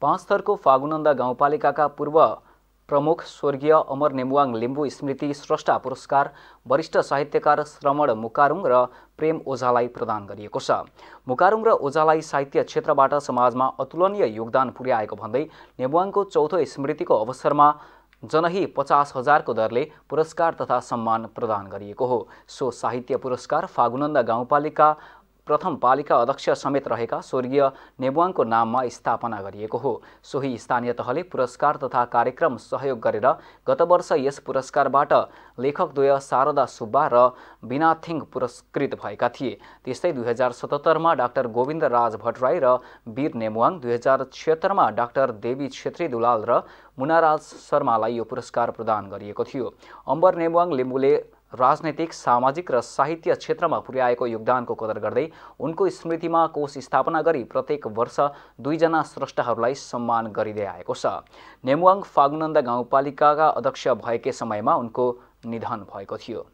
पाँच थरको फागुनन्दा गाउँपालिकाका पूर्व प्रमुख स्वर्गीय अमर नेमुवाङ लिम्बू स्मृति स्रष्टा पुरस्कार वरिष्ठ साहित्यकार श्रवण मुकारुङ र प्रेम ओझालाई प्रदान गरिएको छ मुकारुङ र ओझालाई साहित्य क्षेत्रबाट समाजमा अतुलनीय योगदान पुर्याएको भन्दै नेमुवाङको चौथो स्मृतिको अवसरमा जनही पचास हजारको दरले पुरस्कार तथा सम्मान प्रदान गरिएको हो सो साहित्य पुरस्कार फागुनन्दा गाउँपालिका प्रथम पालिका अध्यक्ष समेत रहेका स्वर्गीय नेबुवाङको नाममा स्थापना गरिएको हो सोही स्थानीय तहले पुरस्कार तथा कार्यक्रम सहयोग गरेर गत वर्ष यस पुरस्कारबाट लेखकद्वय शारदा सुब्बा र बिनाथिङ पुरस्कृत भएका थिए त्यस्तै दुई हजार सतहत्तरमा डाक्टर गोविन्द राज भट्टराई र वीर नेबुवाङ दुई हजार छिहत्तरमा डाक्टर देवी छेत्री दुलाल र मुनाराज शर्मालाई यो पुरस्कार प्रदान गरिएको थियो अम्बर नेबुवाङ लिम्बुले राजनैतिक सामाजिक र साहित्य क्षेत्रमा पुर्याएको योगदानको कदर गर्दै उनको स्मृतिमा कोष स्थापना गरी प्रत्येक वर्ष दुईजना स्रष्टाहरूलाई सम्मान गरिँदै आएको छ नेमुवाङ फागुनन्द गाउँपालिकाका अध्यक्ष भएकै समयमा उनको निधन भएको थियो